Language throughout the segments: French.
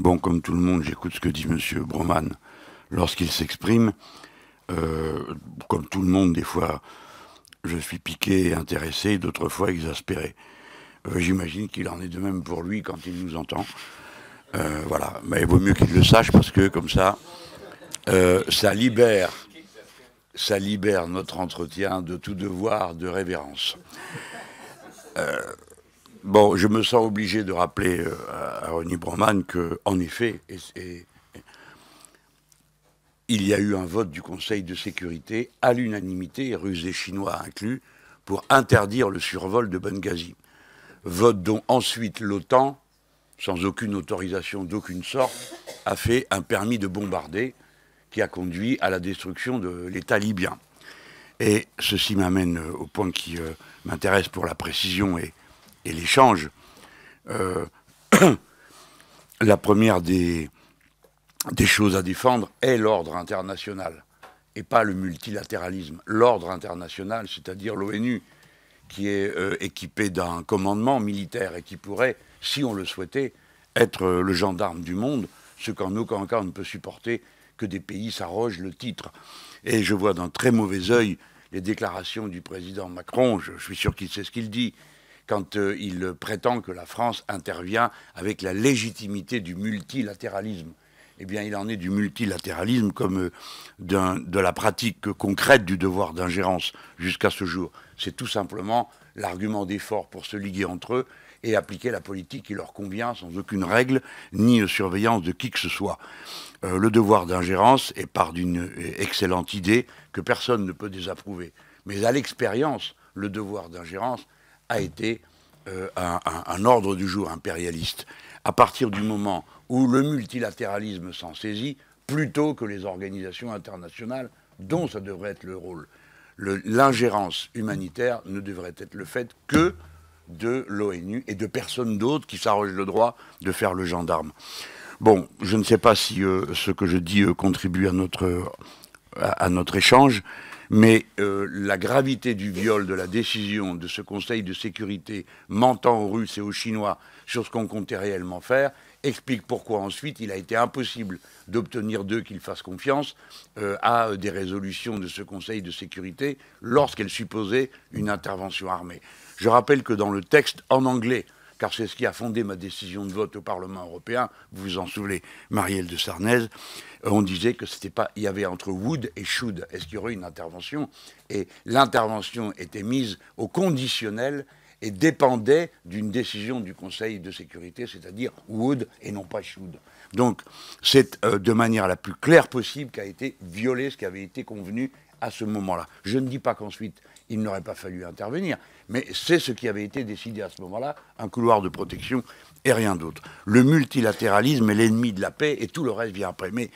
Bon, comme tout le monde, j'écoute ce que dit M. Broman lorsqu'il s'exprime. Euh, comme tout le monde, des fois, je suis piqué et intéressé, d'autres fois exaspéré. Euh, j'imagine qu'il en est de même pour lui quand il nous entend. Euh, voilà, mais il vaut mieux qu'il le sache parce que comme ça, ça libère, ça libère notre entretien de tout devoir de révérence. Bon, je me sens obligé de rappeler euh, à, René Ronnie Broman que, en effet, il y a eu un vote du Conseil de sécurité à l'unanimité, russe et Chinois inclus, pour interdire le survol de Benghazi. Vote dont ensuite l'OTAN, sans aucune autorisation d'aucune sorte, a fait un permis de bombarder qui a conduit à la destruction de l'État libyen. Et ceci m'amène au point qui euh, m'intéresse pour la précision et, et l'échange. Euh, la première des, choses à défendre est l'ordre international et pas le multilatéralisme. L'ordre international, c'est-à-dire l'ONU, qui est euh, équipée d'un commandement militaire et qui pourrait, si on le souhaitait, être euh, le gendarme du monde, ce qu'en aucun cas on ne peut supporter que des pays s'arrogent le titre. Et je vois d'un très mauvais œil les déclarations du président Macron, je suis sûr qu'il sait ce qu'il dit, quand euh, il prétend que la France intervient avec la légitimité du multilatéralisme. Eh bien, il en est du multilatéralisme comme euh, de la pratique concrète du devoir d'ingérence jusqu'à ce jour. C'est tout simplement l'argument d'effort pour se liguer entre eux et appliquer la politique qui leur convient sans aucune règle ni euh, surveillance de qui que ce soit. le devoir d'ingérence est part d'une excellente idée que personne ne peut désapprouver. Mais à l'expérience, le devoir d'ingérence a été euh, un, ordre du jour impérialiste. À partir du moment où le multilatéralisme s'en saisit, plutôt que les organisations internationales, dont ça devrait être le rôle. L'ingérence humanitaire ne devrait être le fait que de l'ONU et de personne d'autre qui s'arroge le droit de faire le gendarme. Bon, je ne sais pas si euh, ce que je dis euh, contribue à notre, à notre échange. Mais euh, la gravité du viol de la décision de ce Conseil de sécurité mentant aux Russes et aux Chinois sur ce qu'on comptait réellement faire explique pourquoi ensuite il a été impossible d'obtenir d'eux qu'ils fassent confiance euh, à euh, des résolutions de ce Conseil de sécurité lorsqu'elles supposaient une intervention armée. Je rappelle que dans le texte en anglais car c'est ce qui a fondé ma décision de vote au Parlement européen, vous vous en souvenez, Marielle de Sarnez, euh, on disait que c'était pas, il y avait entre Wood et should, est-ce qu'il y aurait une intervention Et l'intervention était mise au conditionnel et dépendait d'une décision du Conseil de sécurité, c'est-à-dire Wood et non pas Should. Donc c'est euh, de manière la plus claire possible qu'a été violé ce qui avait été convenu à ce moment-là. Je ne dis pas qu'ensuite il n'aurait pas fallu intervenir, mais c'est ce qui avait été décidé à ce moment-là, un couloir de protection et rien d'autre. Le multilatéralisme est l'ennemi de la paix et tout le reste vient après. Mais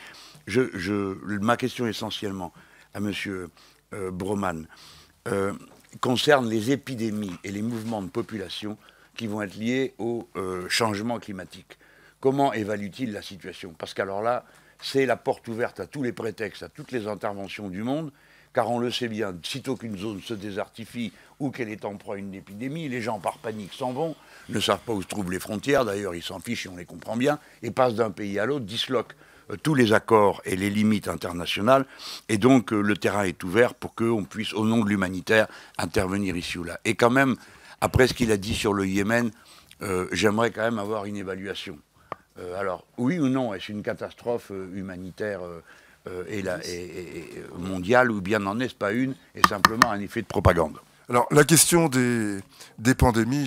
ma question essentiellement à M. Euh, Broman, euh, concerne les épidémies et les mouvements de population qui vont être liés au euh, changement climatique. Comment évalue-t-il la situation Parce qu'alors là, c'est la porte ouverte à tous les prétextes, à toutes les interventions du monde, car on le sait bien, sitôt qu'une zone se désartifie ou qu'elle est en proie à une épidémie, les gens par panique s'en vont, ne savent pas où se trouvent les frontières, d'ailleurs ils s'en fichent et on les comprend bien, et passent d'un pays à l'autre, disloquent euh, tous les accords et les limites internationales. Et donc, euh, le terrain est ouvert pour qu'on puisse, au nom de l'humanitaire, intervenir ici ou là. Et quand même, après ce qu'il a dit sur le Yémen, euh, j'aimerais quand même avoir une évaluation. alors, oui ou non, est-ce une catastrophe humanitaire et mondiale ou bien n'en est-ce pas une et simplement un effet de propagande alors, la question des, des pandémies,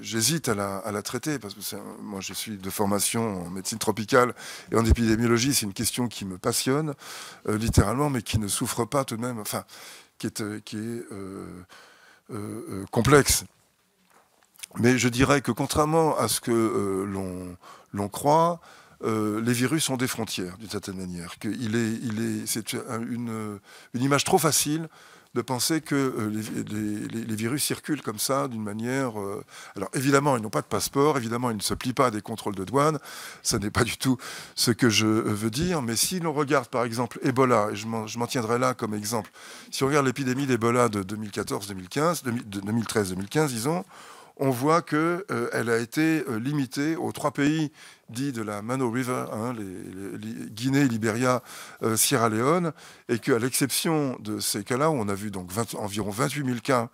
j'hésite à la, traiter parce que moi je suis de formation en médecine tropicale et en épidémiologie. C'est une question qui me passionne euh, littéralement, mais qui ne souffre pas tout de même, enfin, qui est, euh, qui est euh, complexe. Mais je dirais que contrairement à ce que l'on croit, les virus ont des frontières, d'une certaine manière. Que c'est une, image trop facile de penser que euh, les, virus circulent comme ça d'une manière... Euh, alors évidemment, ils n'ont pas de passeport, évidemment, ils ne se plient pas à des contrôles de douane, ça n'est pas du tout ce que je euh, veux dire, mais si l'on regarde par exemple Ebola, et je m'en tiendrai là comme exemple, si on regarde l'épidémie d'Ebola de 2014-2015, de 2013-2015, disons, on voit qu'elle euh, a été euh, limitée aux trois pays dits de la Mano River, hein, les, Guinée, Libéria, euh, Sierra Leone, et qu'à l'exception de ces cas-là, où on a vu donc environ 28 000 cas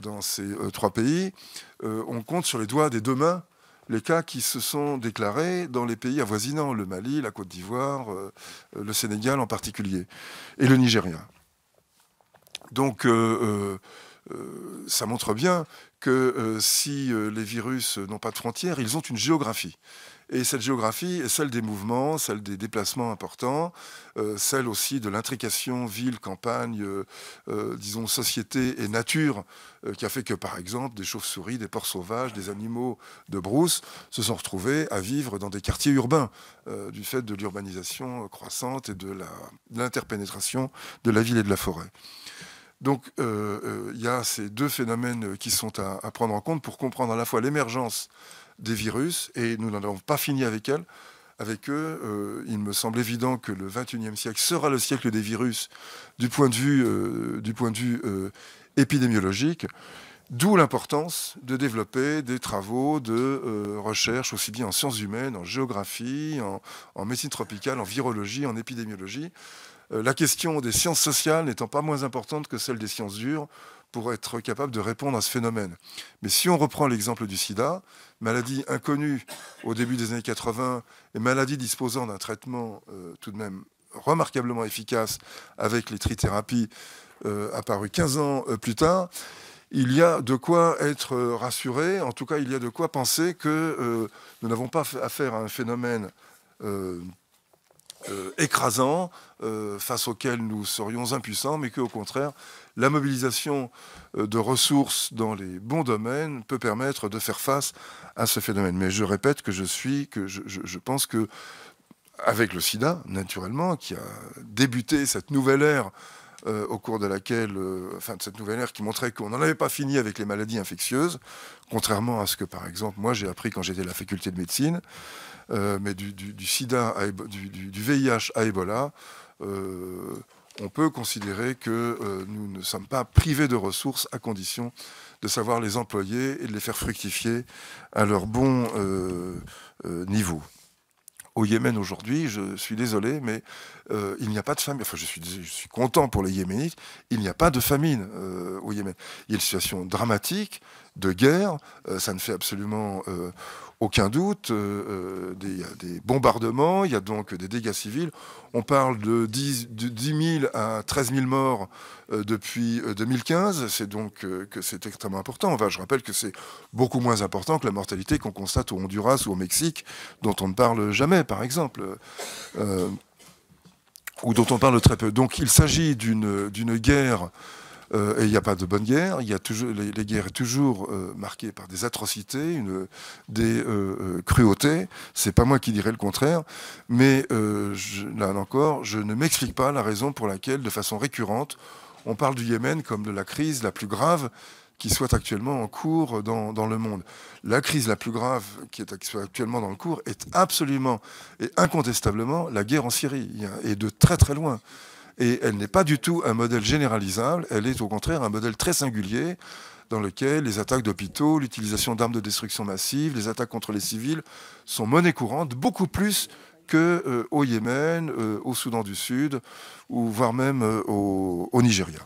dans ces trois pays, on compte sur les doigts des deux mains les cas qui se sont déclarés dans les pays avoisinants, le Mali, la Côte d'Ivoire, le Sénégal en particulier, et le Nigeria. Donc, euh, ça montre bien que euh, si euh, les virus n'ont pas de frontières, ils ont une géographie. Et cette géographie est celle des mouvements, celle des déplacements importants, celle aussi de l'intrication ville, campagne, disons société et nature, qui a fait que par exemple des chauves-souris, des porcs sauvages, des animaux de brousse se sont retrouvés à vivre dans des quartiers urbains du fait de l'urbanisation croissante et de l'interpénétration de la ville et de la forêt. Donc euh, euh, il y a ces deux phénomènes euh, qui sont à, prendre en compte pour comprendre à la fois l'émergence des virus, et nous n'en avons pas fini avec elle, avec eux. il me semble évident que le 21e siècle sera le siècle des virus du point de vue, du point de vue épidémiologique, d'où l'importance de développer des travaux de recherche aussi bien en sciences humaines, en géographie, en médecine tropicale, en virologie, en épidémiologie, euh, la question des sciences sociales n'étant pas moins importante que celle des sciences dures pour être capable de répondre à ce phénomène. Mais si on reprend l'exemple du sida, maladie inconnue au début des années 80 et maladie disposant d'un traitement euh, tout de même remarquablement efficace avec les trithérapies euh, apparues 15 ans plus tard, il y a de quoi être rassuré, en tout cas il y a de quoi penser que nous n'avons pas affaire à un phénomène euh, écrasant euh, face auquel nous serions impuissants, mais qu'au contraire, la mobilisation euh, de ressources dans les bons domaines peut permettre de faire face à ce phénomène. Mais je répète que je suis, que je pense que avec le sida, naturellement, qui a débuté cette nouvelle ère euh, au cours de laquelle, euh, de cette nouvelle ère qui montrait qu'on n'en avait pas fini avec les maladies infectieuses, contrairement à ce que par exemple moi j'ai appris quand j'étais à la faculté de médecine, euh, mais du, sida, du, VIH à Ebola, on peut considérer que nous ne sommes pas privés de ressources à condition de savoir les employer et de les faire fructifier à leur bon niveau au Yémen aujourd'hui, je suis désolé, mais euh, il n'y a pas de famine. Enfin, je suis, je suis content pour les Yéménites, il n'y a pas de famine euh, au Yémen. Il y a une situation dramatique de guerre, euh, ça ne fait absolument aucun doute, euh, euh, il y a des bombardements, il y a donc des dégâts civils. On parle de 10, de 000 à 13 000 morts euh, depuis 2015. C'est donc que c'est extrêmement important. je rappelle que c'est beaucoup moins important que la mortalité qu'on constate au Honduras ou au Mexique, dont on ne parle jamais, par exemple ou dont on parle très peu. Donc il s'agit d'une guerre euh, et il n'y a pas de bonne guerre. y toujours, les, guerres sont toujours euh, marquées par des atrocités, une, des euh, cruautés. Ce n'est pas moi qui dirais le contraire. Mais là encore, je ne m'explique pas la raison pour laquelle, de façon récurrente, on parle du Yémen comme de la crise la plus grave qui soit actuellement en cours dans, dans, le monde. La crise la plus grave qui est actuellement dans le cours est absolument et incontestablement la guerre en Syrie, et de très très loin. Et elle n'est pas du tout un modèle généralisable, elle est au contraire un modèle très singulier dans lequel les attaques d'hôpitaux, l'utilisation d'armes de destruction massive, les attaques contre les civils sont monnaie courante, beaucoup plus que euh, au Yémen, euh, au Soudan du Sud, ou voire même euh, au Nigeria.